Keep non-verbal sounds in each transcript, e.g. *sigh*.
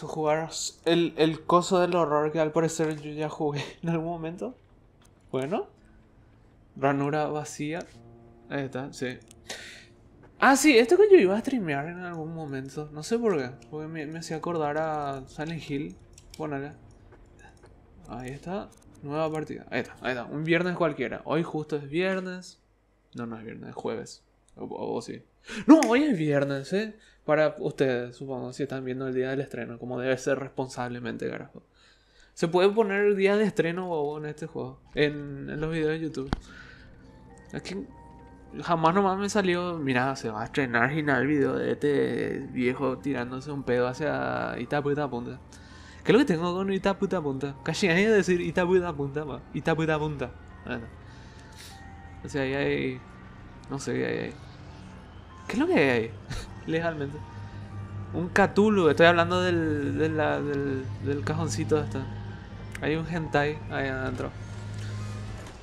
a jugar el, el coso del horror que al parecer yo ya jugué *laughs* en algún momento. Bueno. Ranura vacía. Ahí está, sí. Ah, sí, esto que yo iba a streamear en algún momento. No sé por qué. Porque me, me hacía acordar a Silent Hill. Ponele. Ahí está. Nueva partida. Ahí está, ahí está. Un viernes cualquiera. Hoy justo es viernes. No, no es viernes, es jueves. O, o sí. No, hoy es viernes, ¿eh? Para ustedes, supongo, si están viendo el día del estreno, como debe ser responsablemente, carajo. Se puede poner el día de estreno, bobo, en este juego, en, los videos de YouTube. Es que jamás nomás me salió, mira, se va a estrenar final el video de este viejo tirándose un pedo hacia Itaputa Punta. ¿Qué es lo que tengo con Itaputa Punta? Casi hay de decir Itaputa Punta, Itaputa Punta. O sea, ahí hay... No sé, ahí hay... ¿Qué es lo que hay ahí? *laughs* Legalmente. Un Cthulhu, estoy hablando del, del, cajoncito de esta. Hay un hentai ahí adentro.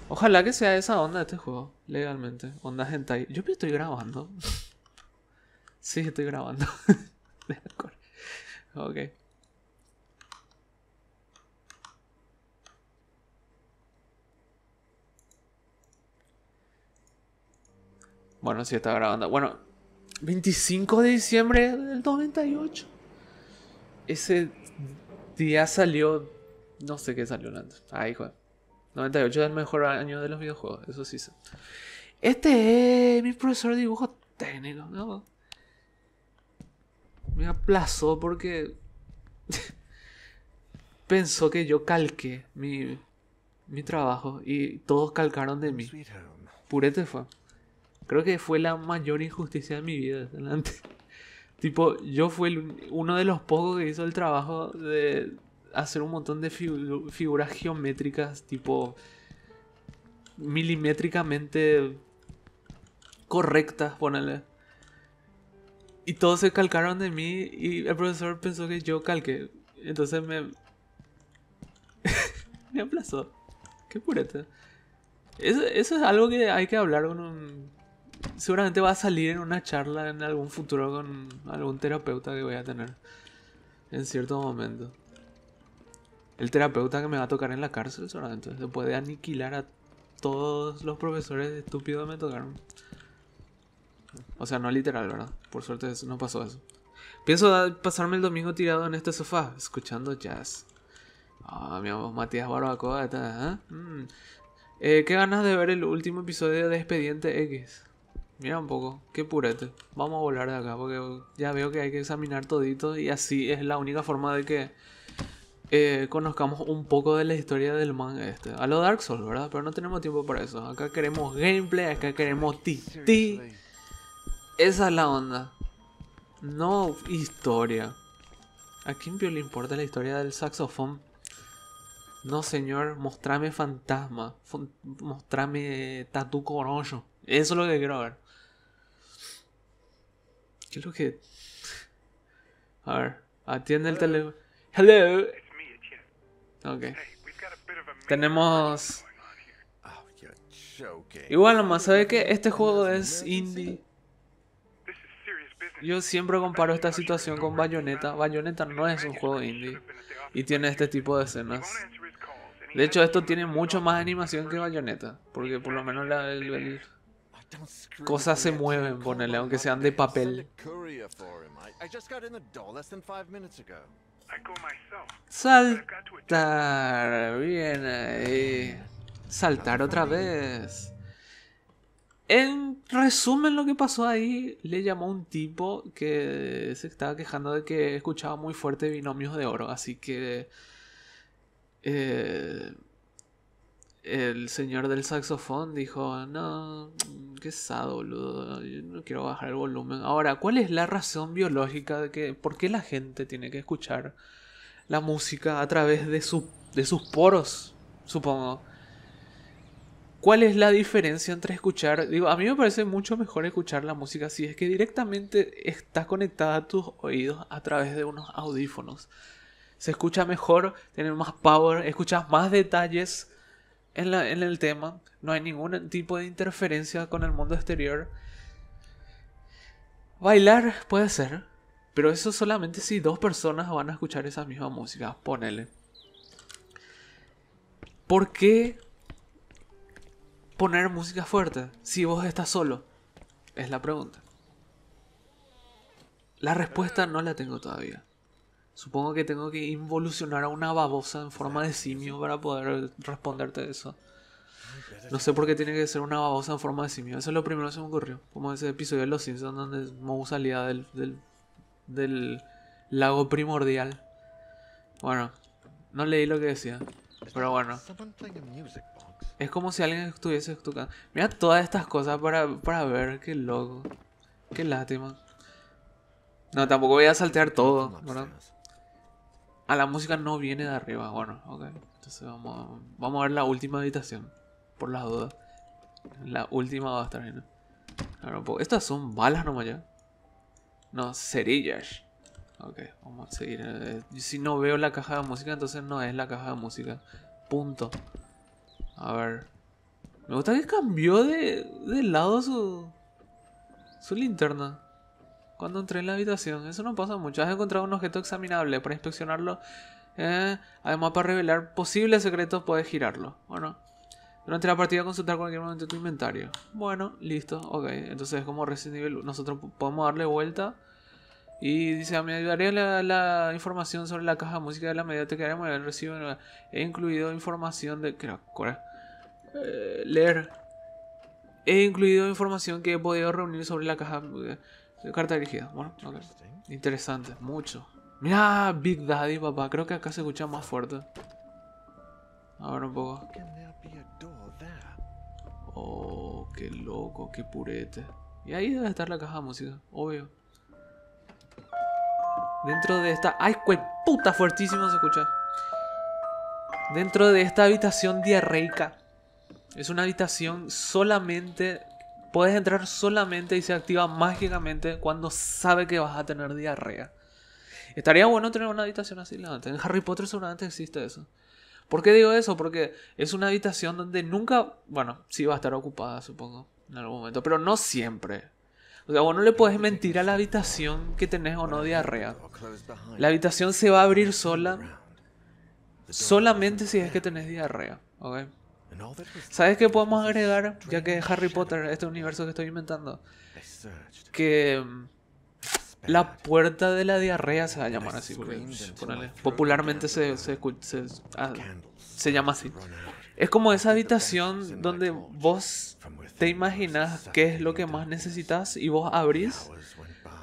Ojalá que sea esa onda de este juego, legalmente. Onda hentai. Yo estoy grabando. *laughs* sí, estoy grabando. *laughs* de acuerdo. Ok. Bueno, sí está grabando. Bueno, 25 de diciembre del 98. Ese día salió. No sé qué salió antes. Ay, joder. 98 es el mejor año de los videojuegos, eso sí sé. Este es mi profesor de dibujo técnico, ¿no? Me aplazó porque *laughs* pensó que yo calque mi, mi trabajo y todos calcaron de mí. Purete fue. Creo que fue la mayor injusticia de mi vida. *laughs* tipo, yo fui uno de los pocos que hizo el trabajo de hacer un montón de figuras geométricas, tipo, milimétricamente correctas, ponele. Y todos se calcaron de mí y el profesor pensó que yo calqué. Entonces me... *laughs* me aplazó. Qué pureta. eso es algo que hay que hablar con un seguramente va a salir en una charla en algún futuro con algún terapeuta que voy a tener. En cierto momento. El terapeuta que me va a tocar en la cárcel seguramente. se puede aniquilar a todos los profesores estúpidos me tocaron. O sea, no literal, ¿verdad? Por suerte no pasó eso. Pienso pasarme el domingo tirado en este sofá, escuchando jazz. Ah, mi amor, Matías Barbacoa, Eh, mm. eh qué ganas de ver el último episodio de Expediente X. Mira un poco, qué purete. Vamos a volar de acá porque ya veo que hay que examinar todito y así es la única forma de que eh, conozcamos un poco de la historia del man este. A lo Dark Souls, ¿verdad? Pero no tenemos tiempo para eso. Acá queremos gameplay, acá queremos ti. Esa es la onda. No historia. ¿A quién le importa la historia del saxofón? No, señor, mostrame fantasma. Mostrame tatu corollo Eso es lo que quiero ver es lo que. A atiende el teléfono. Hello. Ok. Tenemos. Oh, Igual nomás, ¿sabe qué? Este juego es indie. Yo siempre comparo esta situación con Bayonetta. Bayonetta no es un juego indie. Y tiene este tipo de escenas. De hecho, esto tiene mucho más animación que Bayonetta. Porque por lo menos la, del... el Cosas se mueven, ponele, aunque sean de papel. Saltar. Bien ahí. Eh, saltar otra vez. En resumen, lo que pasó ahí, le llamó un tipo que se estaba quejando de que escuchaba muy fuerte binomios de oro. Así que. Eh, el señor del saxofón dijo, no, mm, qué sado boludo, yo no quiero bajar el volumen. Ahora, ¿cuál es la razón biológica de que, por qué la gente tiene que escuchar la música a través de, de sus poros, supongo? ¿Cuál es la diferencia entre escuchar? Digo, a mí me parece mucho mejor escuchar la música si es que directamente está conectada a tus oídos a través de unos audífonos. Se escucha mejor, tiene más power, escuchas más detalles en, el tema, no hay ningún tipo de interferencia con el mundo exterior. Bailar puede ser, pero eso solamente si dos personas van a escuchar esa misma música, ponele. ¿Por qué poner música fuerte si vos estás solo? Es la pregunta. La respuesta no la tengo todavía. Supongo que tengo que involucionar a una babosa en forma de simio para poder responderte eso. No sé por qué tiene que ser una babosa en forma de simio. Eso es lo primero que se me ocurrió. Como ese episodio de Los Simpsons donde Moe salía del, del, del lago primordial. Bueno, no leí lo que decía. Pero bueno. Es como si alguien estuviese tocando. Mira todas estas cosas para, para ver. Qué loco. Qué lástima. No, tampoco voy a saltear todo, ¿verdad? Ah, la música no viene de arriba. Bueno, ok. Entonces vamos, a ver la última habitación. Por las dudas. La última va a estar llena. Estas son balas no ya. No, cerillas. Ok, vamos a seguir. Eh, si no veo la caja de música, entonces no es la caja de música. Punto. A ver. Me gusta que cambió de, de lado su, su linterna. Cuando entré en la habitación, eso no pasa mucho. Has encontrado un objeto examinable para inspeccionarlo. Eh, además, para revelar posibles secretos, puedes girarlo. Bueno, durante la partida consultar cualquier momento tu inventario. Bueno, listo, ok. Entonces como recién nivel Nosotros podemos darle vuelta. Y dice, me ayudaría la, información sobre la caja de música de la mediateca que Moral. he incluido información de... Creo, eh, leer. He incluido información que he podido reunir sobre la caja... Carta dirigida. Bueno, Interesante, mucho. Mira, Big Daddy, papá. Creo que acá se escucha más fuerte. A ver un poco. Oh, qué loco, qué purete. Y ahí debe estar la caja de música, obvio. Dentro de esta... ¡Ay, cuel, puta! Fuertísimo se escucha. Dentro de esta habitación diarreica. Es una habitación solamente Puedes entrar solamente y se activa mágicamente cuando sabe que vas a tener diarrea. Estaría bueno tener una habitación así, ¿no? En Harry Potter seguramente existe eso. ¿Por qué digo eso? Porque es una habitación donde nunca, bueno, sí va a estar ocupada, supongo, en algún momento, pero no siempre. O sea, vos no le puedes mentir a la habitación que tenés o no diarrea. La habitación se va a abrir sola solamente si es que tenés diarrea, ¿ok? ¿Sabes qué podemos agregar? Ya que Harry Potter, este universo que estoy inventando. Que la puerta de la diarrea se va a llamar así. Pues, Popularmente se, ah, se, llama así. Es como esa habitación donde vos te imaginas qué es lo que más necesitas y vos abrís.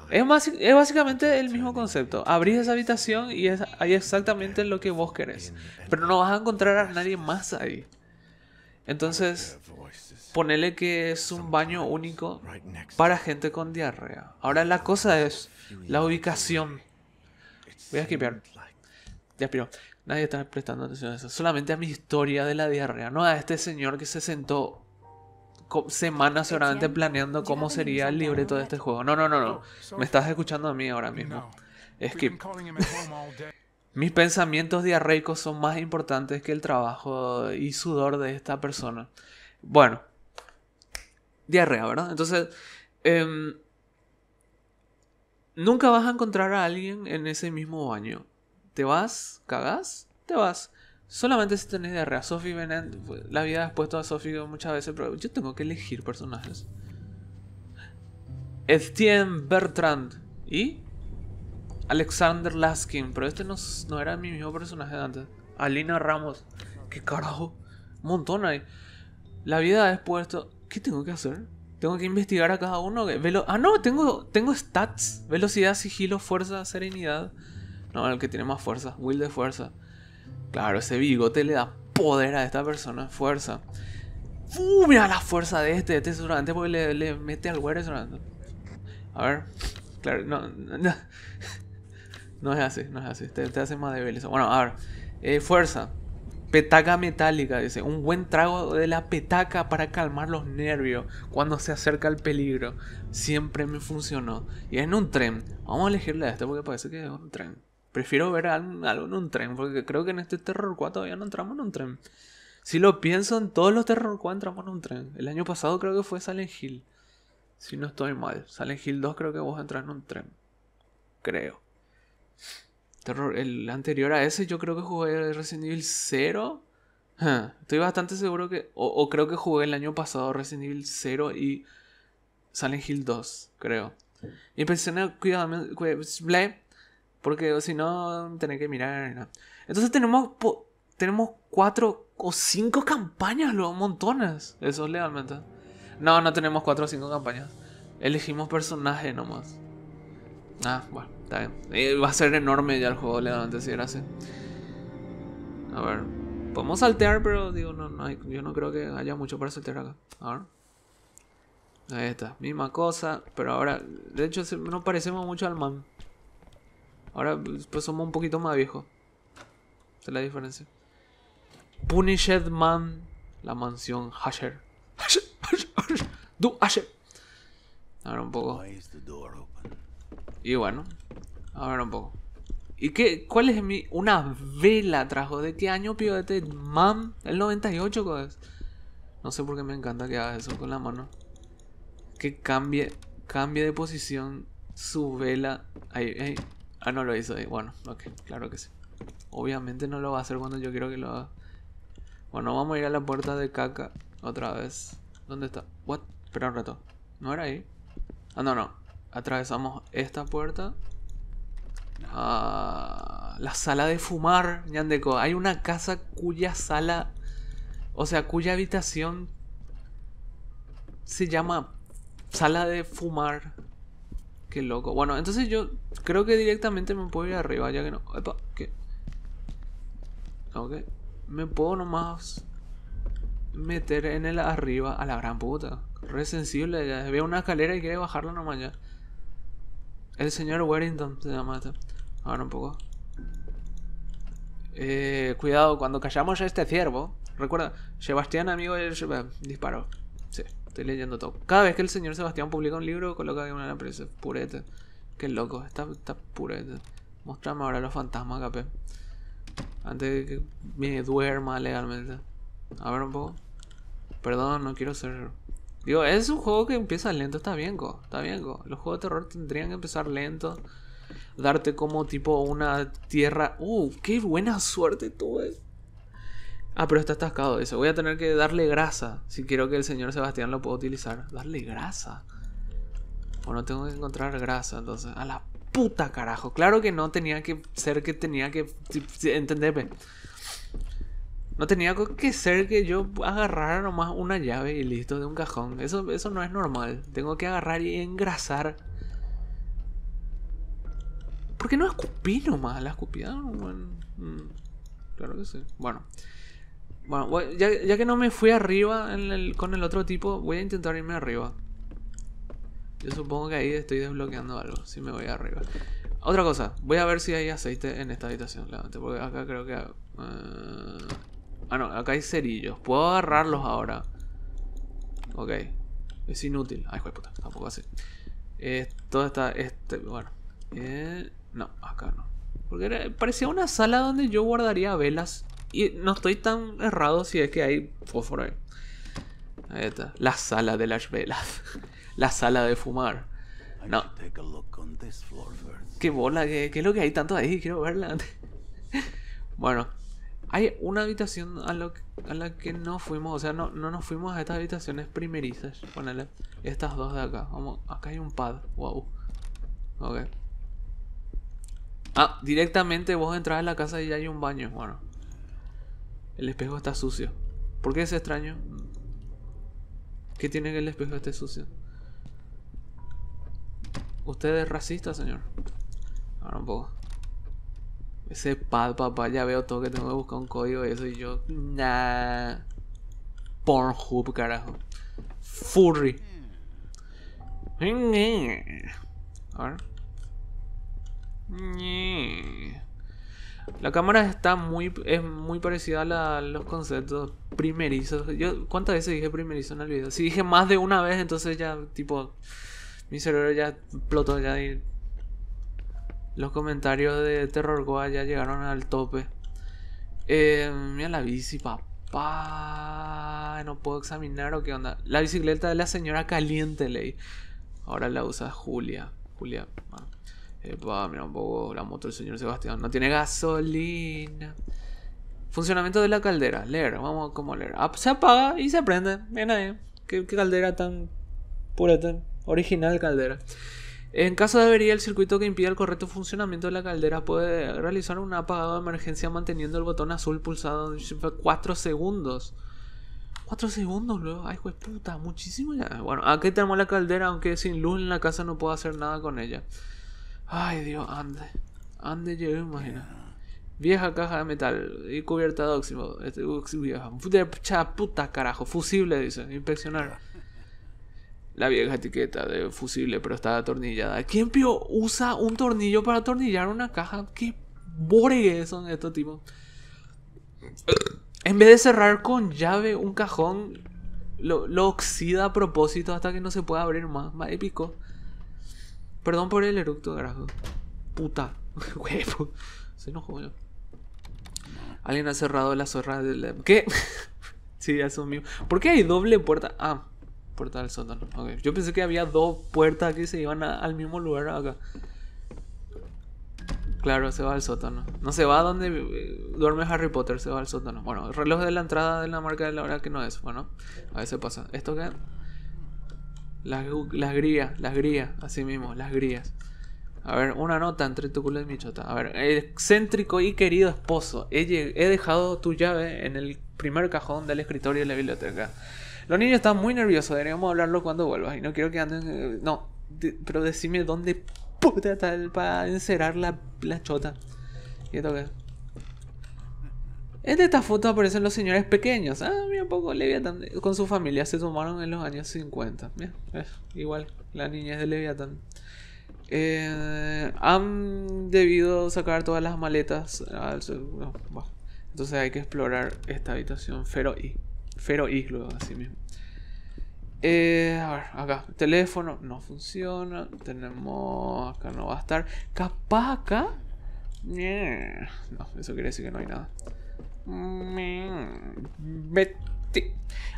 Es, más, es básicamente el mismo concepto. Abrís esa habitación y es, hay exactamente lo que vos querés. Pero no vas a encontrar a nadie más ahí. Entonces, ponele que es un baño único para gente con diarrea. Ahora la cosa es la ubicación. Voy a skipear. Ya pero Nadie está prestando atención a eso. Solamente a mi historia de la diarrea. No a este señor que se sentó semanas seguramente planeando cómo sería el libreto de este juego. No, no, no, no. Me estás escuchando a mí ahora mismo. Skip. Mis pensamientos diarreicos son más importantes que el trabajo y sudor de esta persona. Bueno, diarrea, ¿verdad? Entonces, em, nunca vas a encontrar a alguien en ese mismo baño. ¿Te vas? ¿Cagás? Te vas. Solamente si tenés diarrea. Sophie venant pues, la vida ha puesto a Sophie muchas veces, pero yo tengo que elegir personajes. Etienne Bertrand. ¿Y? Alexander Laskin, pero este no, era mi mismo personaje de antes. Alina Ramos. ¿Qué carajo? Un montón ahí. La vida es puesto. ¿Qué tengo que hacer? Tengo que investigar a cada uno. Velo ah, no, tengo, tengo stats. Velocidad, sigilo, fuerza, serenidad. No, el que tiene más fuerza. Will de fuerza. Claro, ese bigote le da poder a esta persona. Fuerza. ¡Uh! Mira la fuerza de este. Este seguramente porque le, le mete al güero. A ver. Claro, no. No es así, no es así. Te, te hace más débil eso. Bueno, a ver. Eh, fuerza. Petaca metálica, dice. Un buen trago de la petaca para calmar los nervios cuando se acerca el peligro. Siempre me funcionó. Y en un tren. Vamos a elegirle a este porque parece que es un tren. Prefiero ver algo en un tren porque creo que en este Terror 4 todavía no entramos en un tren. Si lo pienso, en todos los Terror 4 entramos en un tren. El año pasado creo que fue Silent Hill. Si no estoy mal. Silent Hill 2 creo que vos entras en un tren. Creo. Terror, el anterior a ese yo creo que jugué Resident Evil 0. Estoy bastante seguro que... O, creo que jugué el año pasado Resident Evil 0 y Silent Hill 2, creo. Y pensé, cuidado, pues, porque si no, tenés que mirar. Entonces tenemos, tenemos cuatro o cinco campañas, luego montones. Eso es legalmente. No, no tenemos cuatro o cinco campañas. Elegimos personajes nomás. Ah, bueno va a ser enorme ya el juego, le dan antes de ir así. A ver. Podemos saltear, pero digo, no, no yo no creo que haya mucho para saltear acá. A ver. Ahí está, misma cosa, pero ahora, de hecho, no parecemos mucho al man. Ahora, pues somos un poquito más viejos. Esa es la diferencia. Punished Man, la mansión Hasher. Hasher, Hasher, Hasher, Hasher. un poco. Y bueno, a ver un poco. ¿Y qué? ¿Cuál es mi...? Una vela trajo. ¿De qué año, de Ted mam. El 98, cosas. No sé por qué me encanta que haga eso con la mano. Que cambie... Cambie de posición su vela. Ahí, ahí. Ah, no lo hizo ahí. Bueno, ok. Claro que sí. Obviamente no lo va a hacer cuando yo quiero que lo haga. Bueno, vamos a ir a la puerta de caca otra vez. ¿Dónde está? What? Espera un rato. ¿No era ahí? Ah, no, no. Atravesamos esta puerta Ah, la sala de fumar, Yandeko. Hay una casa cuya sala, o sea, cuya habitación se llama sala de fumar. Qué loco. Bueno, entonces yo creo que directamente me puedo ir arriba, ya que no... ¿qué? Ok. Me puedo nomás meter en el arriba a la gran puta. Re sensible, Veo una escalera y quiere bajarla nomás ya. El señor Warrington se llama esto. Ahora un poco. Eh, cuidado, cuando callamos a este ciervo. Recuerda, Sebastián, amigo disparó. Eh, disparo. Sí, estoy leyendo todo. Cada vez que el señor Sebastián publica un libro, coloca de una empresa. Pureta. Qué loco, está, está Mostrame ahora los fantasmas, capé. Antes de que me duerma legalmente. A ver un poco. Perdón, no quiero ser Digo, es un juego que empieza lento, está bien, go, está bien, go. Los juegos de terror tendrían que empezar lento, darte como tipo una tierra... ¡Uh, qué buena suerte tuve! Ah, pero está atascado eso. Voy a tener que darle grasa, si quiero que el señor Sebastián lo pueda utilizar. ¿Darle grasa? Bueno, tengo que encontrar grasa, entonces... A la puta carajo. Claro que no tenía que ser que tenía que... Entenderme. No tenía que ser que yo agarrara nomás una llave y listo de un cajón. Eso, eso no es normal. Tengo que agarrar y engrasar. ¿Por qué no escupí nomás? La escupida. Ah, mm, claro que sí. Bueno. Bueno, ya, que no me fui arriba con el otro tipo, voy a intentar irme arriba. Yo supongo que ahí estoy desbloqueando algo, si me voy arriba. Otra cosa, voy a ver si hay aceite en esta habitación, porque acá creo que... Eh, Ah, no, acá hay cerillos. Puedo agarrarlos ahora. Ok. Es inútil. Ay, ah, joder, puta. Tampoco así. Todo está... Este... Bueno. Eh, no, acá no. Porque parecía una sala donde yo guardaría velas. Y no estoy tan errado si es que hay fósforo ahí. Ahí está. La sala de las velas. *laughs* la sala de fumar. No. Qué bola, ¿Qué, qué es lo que hay tanto ahí. Quiero verla. *laughs* bueno, hay una habitación a, la que no fuimos, o sea, no, no nos fuimos a estas habitaciones primerizas. Ponele estas dos de acá. Vamos, acá hay un pad. Wow. Ok. Ah, directamente vos entras a la casa y ya hay un baño. Bueno. El espejo está sucio. ¿Por qué es extraño? ¿Qué tiene que el espejo esté sucio? Usted es racista, señor. Ahora un poco. Ese pad, papá, ya veo todo que tengo que buscar un código eso y yo. Nah. Pornhub, carajo. Furry. A ver. La cámara está muy. es muy parecida a, los conceptos primerizos. Yo, ¿cuántas veces dije primerizo en el video? Si dije más de una vez, entonces ya tipo. Mi cerebro ya explotó ya los comentarios de Terror Goa ya llegaron al tope. Eh, mira la bici, papá. No puedo examinar o qué onda. La bicicleta de la señora caliente, ley. Ahora la usa Julia. Julia, ah. mira un poco la moto del señor Sebastián. No tiene gasolina. Funcionamiento de la caldera. Leer, vamos como leer. Ah, se apaga y se prende. Mira ahí. Eh. ¿Qué, caldera tan pura, tan Original caldera. En caso de avería, el circuito que impide el correcto funcionamiento de la caldera puede realizar un apagado de emergencia manteniendo el botón azul pulsado 4 segundos. 4 segundos, luego. Ay, pues puta, muchísimo ya. Bueno, aquí tenemos la caldera, aunque sin luz en la casa no puedo hacer nada con ella. Ay, Dios, ande. Ande llegué, imagino Vieja caja de metal y cubierta de óxido. Este, vieja. Puta, puta, carajo. Fusible, dice. Inspeccionar la vieja etiqueta de fusible, pero está atornillada. ¿Quién pio usa un tornillo para atornillar una caja? ¿Qué boregues son estos tipos? En vez de cerrar con llave un cajón, lo, oxida a propósito hasta que no se pueda abrir más. Más épico. Perdón por el eructo, grajo. Puta. *laughs* Huevo. Se enojó yo. Alguien ha cerrado la zorra del... ¿Qué? *laughs* sí, asumió. ¿Por qué hay doble puerta? Ah puerta del sótano. Okay. Yo pensé que había dos puertas que se iban al mismo lugar acá. Claro, se va al sótano. No se va a donde eh, duerme Harry Potter, se va al sótano. Bueno, el reloj de la entrada de la marca de la hora que no es. Bueno, a veces pasa. ¿Esto qué? Las, las las grías así mismo, las grías A ver, una nota entre tu culo y mi chota. A ver, excéntrico y querido esposo, he dejado tu llave en el primer cajón del escritorio de la biblioteca. Los niños están muy nerviosos, deberíamos hablarlo cuando vuelva, Y no quiero que anden. Eh, no, pero decime dónde puta tal para encerar la, la chota. ¿Y esto En esta foto aparecen los señores pequeños. Ah, mira un poco, Leviathan. Eh, con su familia se tomaron en los años 50. Mira, igual, la niña es de Leviathan. Eh, han debido sacar todas las maletas. Ah, entonces hay que explorar esta habitación feroz. Fero y así mismo. Eh, a ver, acá. Teléfono no funciona. Tenemos. Acá no va a estar. Capaz acá. No, eso quiere decir que no hay nada. Mm,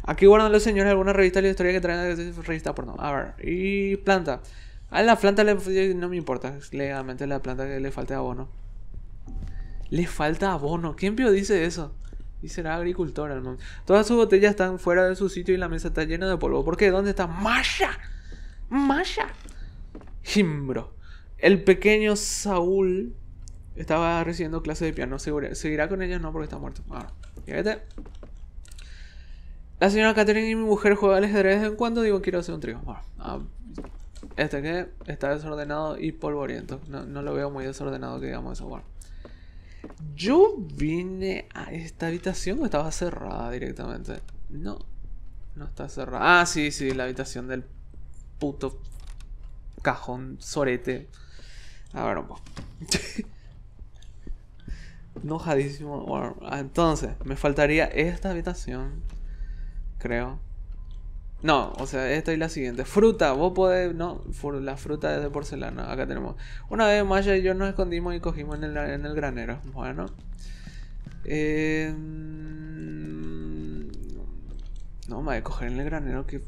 Aquí guardan los señores alguna revista de historia que traen revista A ver, y planta. A la planta le, no me importa. Legalmente la planta que le falta abono. Le falta abono. ¿Quién vio dice eso? Y será agricultor, mundo Todas sus botellas están fuera de su sitio y la mesa está llena de polvo. ¿Por qué? ¿Dónde está Masha? Masha. Jimbro. El pequeño Saúl estaba recibiendo clases de piano. Seguirá con ellas, no, porque está muerto. Ahora, fíjate. La señora Catherine y mi mujer juegan al de vez en cuando. Digo, quiero hacer un trío. Ah, este que está desordenado y polvoriento. No, no, lo veo muy desordenado que digamos eso. Bueno. Yo vine a esta habitación o estaba cerrada directamente. No, no está cerrada. Ah, sí, sí, la habitación del puto cajón sorete. A ver, un *laughs* Entonces, me faltaría esta habitación. Creo. No, o sea, esta y la siguiente. Fruta, vos podés. No, la fruta es de porcelana. Acá tenemos. Una vez Maya y yo nos escondimos y cogimos en el, granero. Bueno. Eh, no, me voy a coger en el granero que.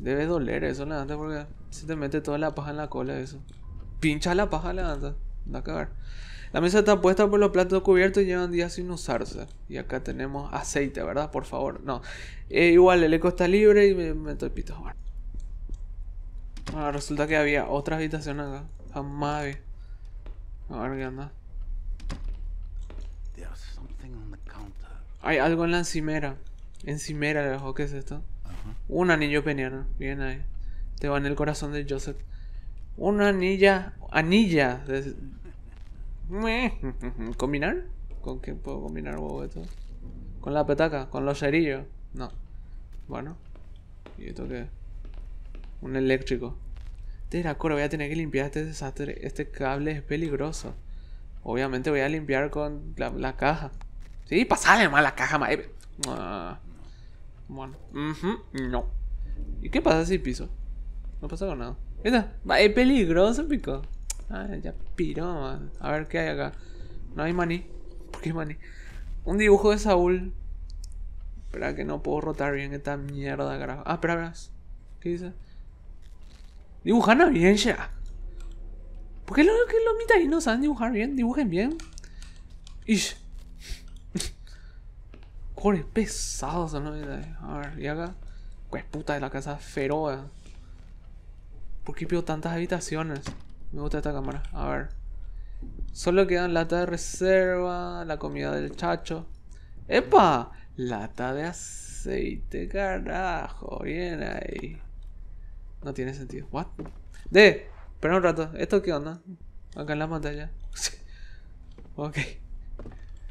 Debe doler eso, la porque se te mete toda la paja en la cola, eso. Pincha la paja, la anda. Da a cagar. La mesa está puesta por los platos cubiertos y llevan días sin usarse. Y acá tenemos aceite, ¿verdad? Por favor, no. Eh, igual, el eco está libre y me meto el pito. resulta que había otra habitación acá. Jamás vi. A ver qué onda. Hay algo en la encimera. Encimera le ¿qué es esto? Un anillo peniano. Bien ahí. Te va en el corazón de Joseph. Una anilla. Anilla. ¿Combinar? ¿Con qué puedo combinar huevo esto? ¿Con la petaca? ¿Con los cerillos? No. Bueno. ¿Y esto qué? Un eléctrico. Teracoro, voy a tener que limpiar este desastre. Este cable es peligroso. Obviamente voy a limpiar con la, caja. Sí, pasale más la caja, ma. Ah. Bueno. No. ¿Y qué pasa si piso? No pasa con nada. mira Es peligroso, pico. Ah, ya piró. A ver qué hay acá. No hay maní. ¿Por qué maní? Un dibujo de Saúl. Espera que no puedo rotar bien esta mierda, carajo. Ah, espera, verás. ¿Qué dice? Dibujan bien ya. ¿Por qué los, que lo mitad y no saben dibujar bien? Dibujen bien. Ish. Cores *laughs* pesados son los eh. A ver, y acá. Pues puta de la casa Feroa eh. ¿Por qué pido tantas habitaciones? Me gusta esta cámara. A ver. Solo quedan lata de reserva, la comida del chacho. ¡Epa! Lata de aceite, carajo. Bien ahí. No tiene sentido. ¿What? De, espera un rato. ¿Esto qué onda? Acá en la pantalla. *laughs* ok.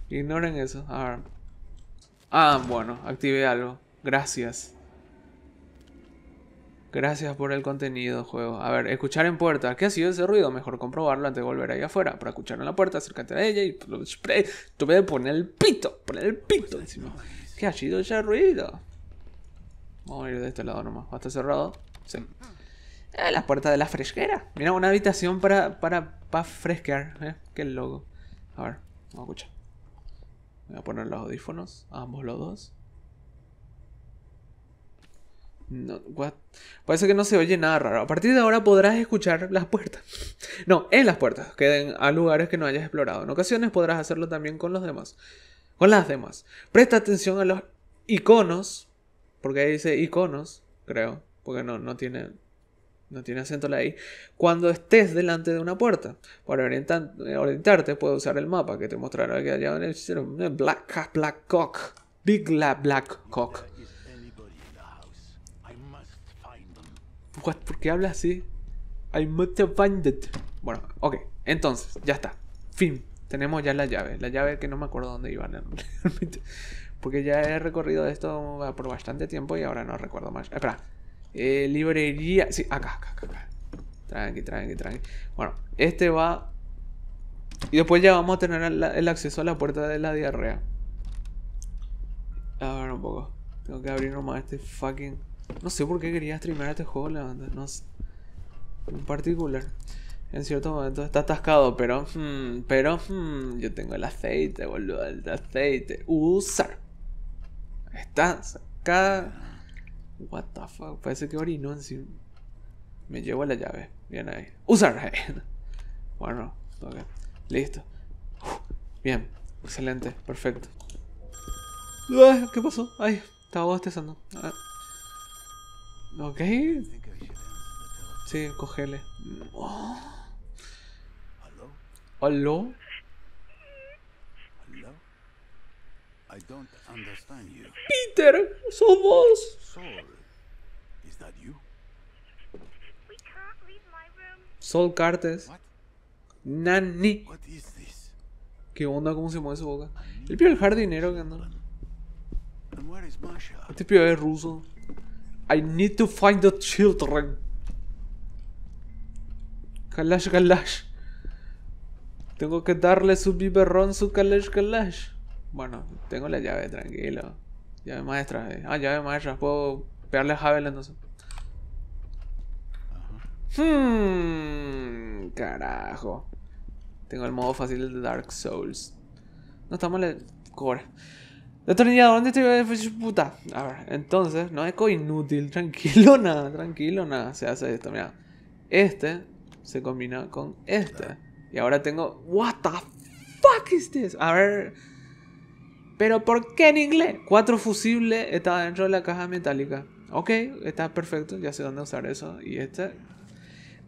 Ignoren eso. A ver. Ah, bueno, activé algo. Gracias. Gracias por el contenido, juego. A ver, escuchar en puerta. ¿Qué ha sido ese ruido? Mejor comprobarlo antes de volver ahí afuera. Para escuchar en la puerta, acércate a ella y tuve que poner el pito. Poner el pito. encima. ¿Qué ha sido ese ruido? Vamos a ir de este lado nomás. ¿Va a estar cerrado? Sí. Eh, las puertas de la fresquera. Mira, una habitación para, para, para fresquear. Eh, qué loco. A ver, vamos a escuchar. Voy a poner los audífonos, ambos los dos. No, what? Parece que no se oye nada raro. A partir de ahora podrás escuchar las puertas. No, en las puertas, Queden a lugares que no hayas explorado. En ocasiones podrás hacerlo también con los demás. Con las demás. Presta atención a los iconos. Porque ahí dice iconos, creo. Porque no, no tiene. No tiene acento la I. Cuando estés delante de una puerta. Para orientarte, puedes usar el mapa que te mostrará que allá en el Black Black Cock. Big Black Cock. Pues, ¿Por qué habla así? I'm it. Bueno, ok. Entonces, ya está. Fin. Tenemos ya la llave. La llave que no me acuerdo dónde iban. *laughs* Porque ya he recorrido esto por bastante tiempo y ahora no recuerdo más. Espera. Eh, librería. Sí, acá, acá, acá, Tranqui, tranqui, tranqui. Bueno, este va. Y después ya vamos a tener el acceso a la puerta de la diarrea. A ver un poco. Tengo que abrir nomás este fucking. No sé por qué quería streamear este juego, la No sé. En particular. En cierto momento está atascado, pero. Hmm, pero. Hmm, yo tengo el aceite, boludo. El aceite. Usar. Está sacada. What the fuck. Parece que orinó encima. Me llevo la llave. Bien ahí. Usar. *laughs* bueno, okay. Listo. Bien. Excelente. Perfecto. Ah, ¿Qué pasó? Ay, estaba bostezando. Ah. Ok. Sí, cógele. Oh. ¿Aló? Peter, ¡Somos! vos. Sol Cartes. Nani. ¿Qué onda? ¿Cómo se mueve su boca? El pibe el jardinero que anda. Este pibe es ruso. I need to find the children. Kalash Kalash Tengo que darle su biberón, su Kalash Galash. Bueno, tengo la llave, tranquilo. Llave maestra. Eh. Ah, llave maestra. Puedo pegarle a Javel sé Hmm, carajo. Tengo el modo fácil de Dark Souls. No estamos en el core. De ¿dónde estoy? Puta. A ver, entonces, no es inútil. *laughs* Tranquilo, nada, tranquilo, nada. Se hace esto, mira. Este se combina con este. Y ahora tengo. ¿What the fuck is this? A ver. ¿Pero por qué en inglés? Cuatro fusibles está dentro de la caja metálica. Ok, está perfecto. Ya sé dónde usar eso. Y este.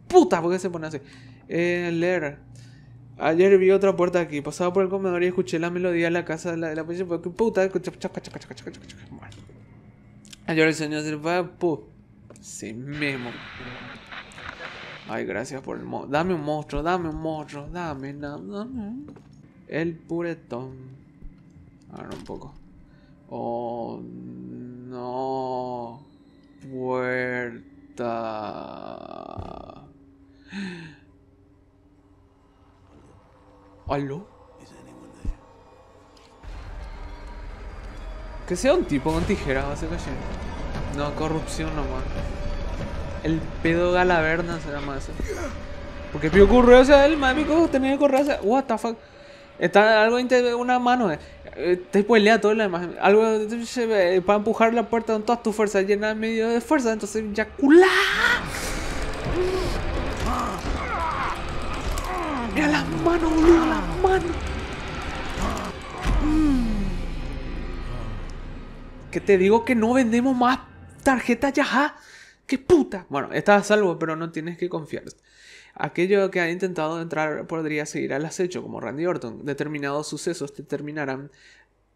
Puta, ¿por qué se pone así? Eh, leer. Ayer vi otra puerta aquí, pasaba por el comedor y escuché la melodía de la casa de la, policía. Pues, ¿Qué puta? Ayer el señor se Sí mismo. Ay, gracias por el monstruo. Dame un monstruo, dame un monstruo, dame, dame, dame. El puretón. Ahora un poco. Oh, no. Puerta. ¿Aló? Que sea un tipo con tijeras, básicamente. No, corrupción nomás. El pedo galaverna se llama eso. Porque pio ocurrió, hacia sea, el ¿cómo tenía que correr, hacia what the fuck. Está algo en una mano, eh. eh te spoilea todo la imagen. Algo eh, para empujar la puerta con todas tus fuerzas, llena medio de fuerza, entonces culá. Mira las manos, boludo, las manos. Mm. Que te digo que no vendemos más tarjetas Yaha. ¿ah? ¡Qué puta! Bueno, estás a salvo, pero no tienes que confiar. Aquello que ha intentado entrar podría seguir al acecho, como Randy Orton. Determinados sucesos te terminarán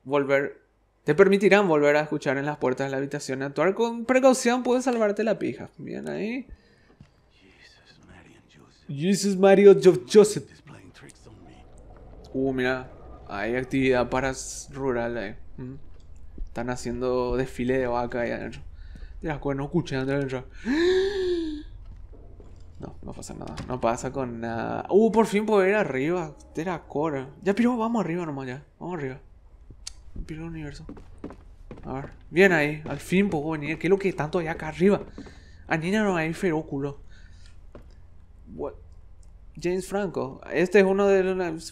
volver. Te permitirán volver a escuchar en las puertas de la habitación. Actuar con precaución puede salvarte la pija. Bien ahí. Jesus Mario Joseph. Uh, mira, hay actividad para rural ahí. Eh. Mm. Están haciendo desfile de vaca ahí adentro. De las no escuché. adentro. No, no pasa nada. No pasa con nada. Uh, por fin puedo ir arriba. la Cora. Ya, pero vamos arriba nomás ya. Vamos arriba. el universo. A ver. Bien ahí. Al fin puedo venir. ¿Qué es lo que tanto hay acá arriba? A niña no hay feróculo. What? James Franco. Este es uno de los...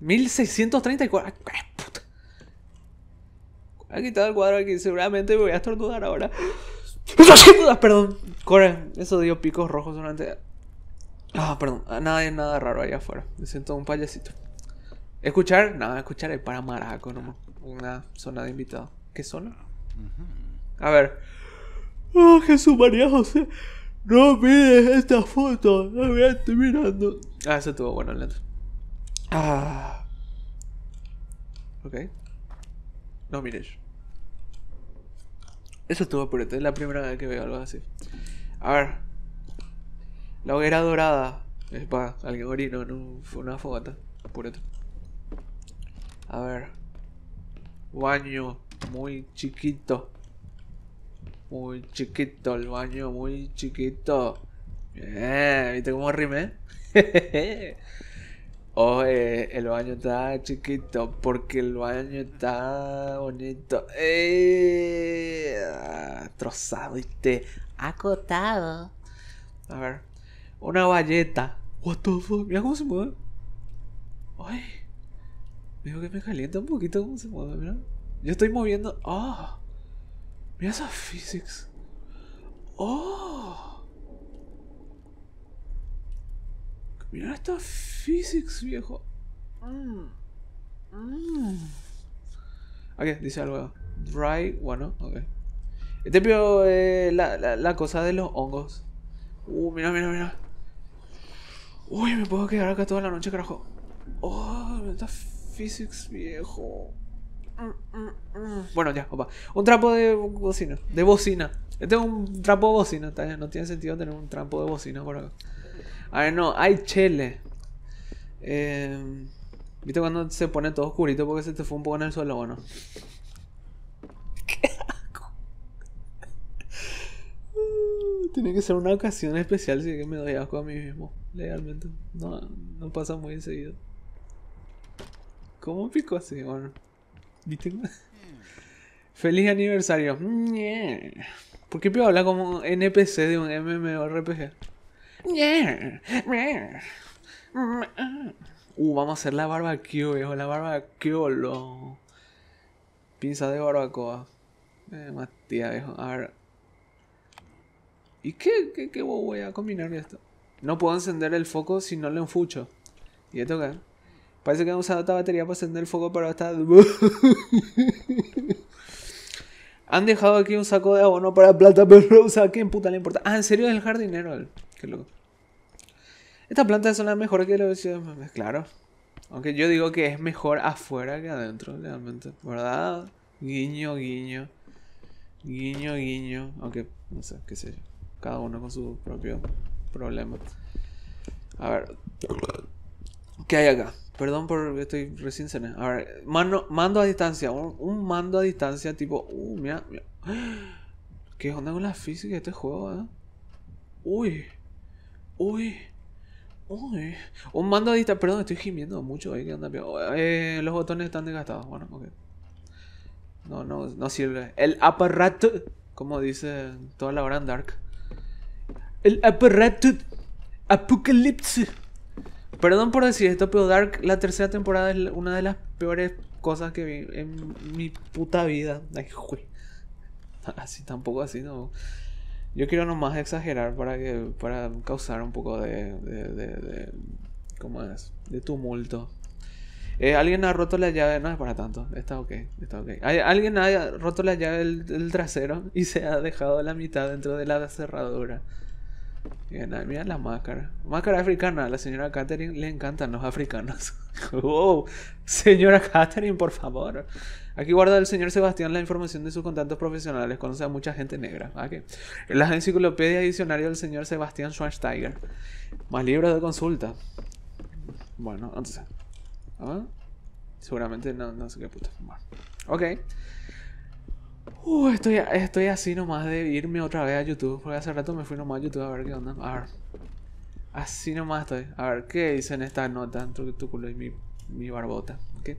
1634. Ah, ha quitado el cuadro aquí. Seguramente me voy a estornudar ahora. *laughs* perdón. Corre. Eso dio picos rojos durante... Ah, perdón. Ah, nada, nada raro allá afuera. Me siento un payasito. Escuchar, nada, no, escuchar el para maraco Una zona de invitado. ¿Qué zona? A ver. Oh, Jesús María José. No mires esta foto, no me estoy mirando. Ah, eso estuvo bueno, lento Ah. Ok. No mires. Eso estuvo purete, es la primera vez que veo algo así. A ver. La hoguera dorada. Es para alguien orino, no fue una fogata. Purete. A ver. Baño muy chiquito muy chiquito, el baño muy chiquito. Bien, ¿viste cómo rime? *laughs* oh, eh, el baño está chiquito porque el baño está bonito. Eh, trozado, ¿viste? Acotado. A ver, una valleta. What the fuck, mira cómo se mueve. Ay, veo que me calienta un poquito cómo se mueve, mira. Yo estoy moviendo. ¡Oh! Mira esa physics. ¡Oh! Mira esta physics, viejo. mmm mmm Ok, dice algo. Dry, bueno, ok. Este pio eh, la, la, la, cosa de los hongos. Uh, mira, mira, mira. Uy, me puedo quedar acá toda la noche, carajo. Oh, esta physics, viejo. Ah, ah, ah. Bueno, ya, opa. Un trapo de bocina. De bocina. Este es un trapo de bocina. No tiene sentido tener un trapo de bocina por acá. A ver, no, hay chele. Eh, ¿Viste cuando se pone todo oscurito porque se te fue un poco en el suelo? Bueno. ¿Qué *laughs* Tiene que ser una ocasión especial si que me doy asco a mí mismo. Legalmente. No, pasa muy enseguida ¿Cómo pico así? Bueno. *laughs* Feliz aniversario. ¿Por qué habla como NPC de un MMORPG? Uh, vamos a hacer la barbecue, viejo. La barbecue, lo. Pinza de barbacoa. Eh, Matías, viejo. A ver. ¿Y qué, qué, qué voy a combinar esto? No puedo encender el foco si no lo enfucho. ¿Y esto qué? Parece que han usado esta batería para encender el fuego, pero está... *laughs* han dejado aquí un saco de abono para plata, pero o sea, ¿quién puta le importa? Ah, ¿en serio es el jardinero? Qué loco. Estas plantas son las mejores que los... Claro. Aunque yo digo que es mejor afuera que adentro, realmente. ¿Verdad? Guiño, guiño. Guiño, guiño. Aunque, no sé, qué sé yo. Cada uno con su propio problema. A ver. ¿Qué hay acá? Perdón por estoy recién cené. A ver, mando a distancia. Un, mando a distancia tipo. Uh, mira, *gasps* ¿Qué onda con la física de este juego, eh? Uy. Uy. Uy. Un mando a distancia. Perdón, estoy gimiendo mucho eh, ahí Eh, los botones están desgastados. Bueno, ok. No, no, no sirve. El aparato. Como dice toda la hora en Dark. El aparato. Apocalipsis. Perdón por decir esto, pero Dark, la tercera temporada es una de las peores cosas que vi en mi puta vida. Así tampoco así, no. Yo quiero nomás exagerar para que para causar un poco de, de, de, ¿cómo es? De tumulto. Eh, alguien ha roto la llave, no es para tanto, está ok, alguien ha roto la llave del trasero y se ha dejado la mitad dentro de la cerradura. Mira la máscara. Máscara africana. A la señora Catherine le encantan los africanos. *laughs* Señora Catherine, por favor. Aquí guarda el señor Sebastián la información de sus contactos profesionales. Conoce a mucha gente negra. Aquí ah, Las la enciclopedia del señor Sebastián Schweinsteiger. Más libros de consulta. Bueno, entonces. ¿ah? Seguramente no, no sé qué puta. Bueno. Ok. Uh, estoy, estoy así nomás de irme otra vez a YouTube, porque hace rato me fui nomás a YouTube a ver qué onda. A ver. Así nomás estoy. A ver, ¿qué dicen estas notas? Entre tu culo y mi, barbota. ¿Okay?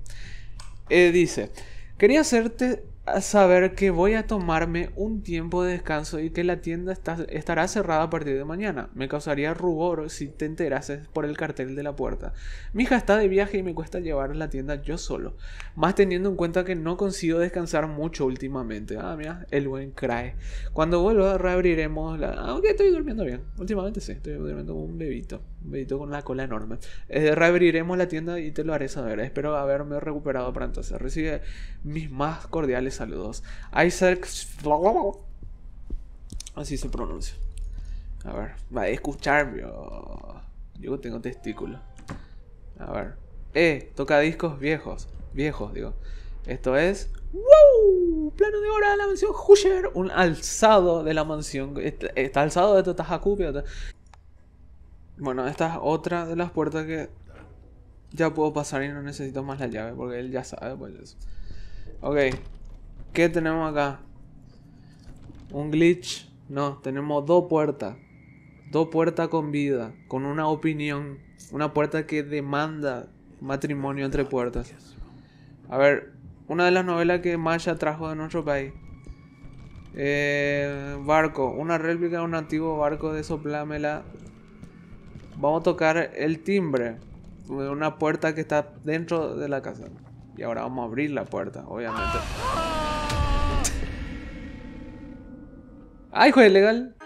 Eh, dice, quería hacerte saber que voy a tomarme un tiempo de descanso y que la tienda estará cerrada a partir de mañana. Me causaría rubor si te enterases por el cartel de la puerta. Mi hija está de viaje y me cuesta llevar la tienda yo solo. Más teniendo en cuenta que no consigo descansar mucho últimamente. Ah, mira, el buen crae. Cuando vuelva reabriremos la... Aunque ah, estoy durmiendo bien. Últimamente sí, estoy durmiendo como un bebito. Medito con la cola enorme. Eh, reabriremos la tienda y te lo haré saber. Espero haberme recuperado pronto. entonces. Recibe mis más cordiales saludos. Isaac. Así se pronuncia. A ver, va a escucharme. Oh. Yo tengo testículo. A ver. Eh, toca discos viejos. Viejos, digo. Esto es. ¡Wow! Plano de hora de la mansión Husher. Un alzado de la mansión. Está, alzado de Totajacupi. Bueno, esta es otra de las puertas que ya puedo pasar y no necesito más la llave porque él ya sabe pues eso. Ok, ¿qué tenemos acá? Un glitch. No, tenemos dos puertas. Dos puertas con vida, con una opinión. Una puerta que demanda matrimonio entre puertas. A ver, una de las novelas que Maya trajo de nuestro país. Eh, barco, una réplica de un antiguo barco de soplámela Vamos a tocar el timbre de una puerta que está dentro de la casa. Y ahora vamos a abrir la puerta, obviamente. Ah. ¡Ay, juez legal!